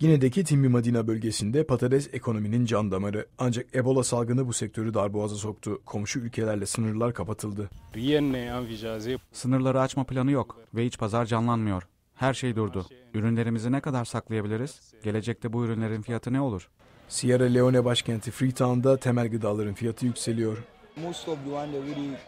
Gine'deki Timbi Madina bölgesinde patates ekonominin can damarı. Ancak Ebola salgını bu sektörü darboğaza soktu. Komşu ülkelerle sınırlar kapatıldı. Sınırları açma planı yok ve hiç pazar canlanmıyor. Her şey durdu. Ürünlerimizi ne kadar saklayabiliriz? Gelecekte bu ürünlerin fiyatı ne olur? Sierra Leone başkenti Freetown'da temel gıdaların fiyatı yükseliyor.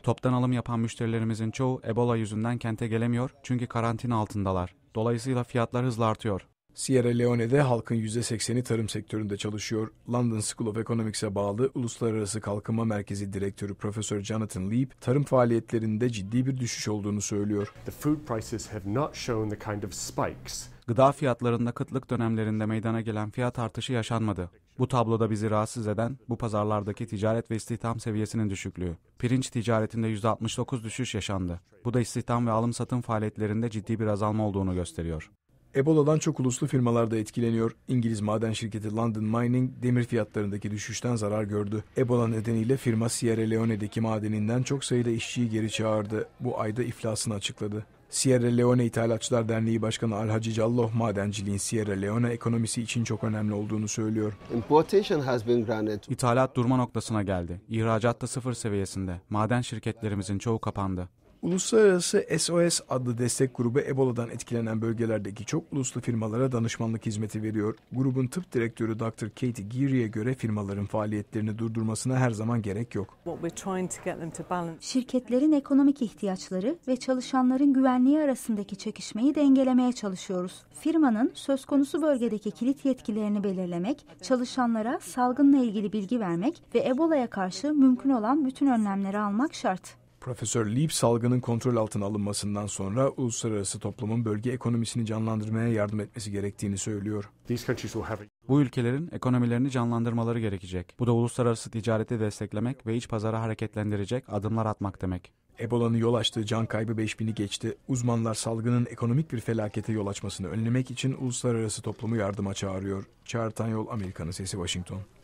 Toptan alım yapan müşterilerimizin çoğu Ebola yüzünden kente gelemiyor çünkü karantina altındalar. Dolayısıyla fiyatlar hızla artıyor. Sierra Leone'de halkın %80'i tarım sektöründe çalışıyor. London School of Economics'e bağlı Uluslararası Kalkınma Merkezi Direktörü Profesör Jonathan Leap, tarım faaliyetlerinde ciddi bir düşüş olduğunu söylüyor. The food prices have not shown the kind of spikes Gıda fiyatlarında kıtlık dönemlerinde meydana gelen fiyat artışı yaşanmadı. Bu tabloda bizi rahatsız eden bu pazarlardaki ticaret ve istihdam seviyesinin düşüklüğü. Pirinç ticaretinde %69 düşüş yaşandı. Bu da istihdam ve alım satım faaliyetlerinde ciddi bir azalma olduğunu gösteriyor. Ebola'dan çok uluslu firmalar da etkileniyor. İngiliz maden şirketi London Mining demir fiyatlarındaki düşüşten zarar gördü. Ebola nedeniyle firma Sierra Leone'deki madeninden çok sayıda işçiyi geri çağırdı. Bu ayda iflasını açıkladı. Sierra Leone İthalatçılar Derneği Başkanı Alhacı Calloh madenciliğin Sierra Leone ekonomisi için çok önemli olduğunu söylüyor. İthalat durma noktasına geldi. İhracat da sıfır seviyesinde. Maden şirketlerimizin çoğu kapandı. Uluslararası SOS adlı destek grubu Ebola'dan etkilenen bölgelerdeki çok uluslu firmalara danışmanlık hizmeti veriyor. Grubun tıp direktörü Dr. Katie Geary'e göre firmaların faaliyetlerini durdurmasına her zaman gerek yok. Şirketlerin ekonomik ihtiyaçları ve çalışanların güvenliği arasındaki çekişmeyi dengelemeye çalışıyoruz. Firmanın söz konusu bölgedeki kilit yetkilerini belirlemek, çalışanlara salgınla ilgili bilgi vermek ve Ebola'ya karşı mümkün olan bütün önlemleri almak şart. Profesör Leap salgının kontrol altına alınmasından sonra uluslararası toplumun bölge ekonomisini canlandırmaya yardım etmesi gerektiğini söylüyor. Bu ülkelerin ekonomilerini canlandırmaları gerekecek. Bu da uluslararası ticareti desteklemek ve iç pazarı hareketlendirecek adımlar atmak demek. Ebola'nın yol açtığı can kaybı 5000'i geçti. Uzmanlar salgının ekonomik bir felakete yol açmasını önlemek için uluslararası toplumu yardıma çağırıyor. Çağrı Yol, Amerika'nın Sesi, Washington.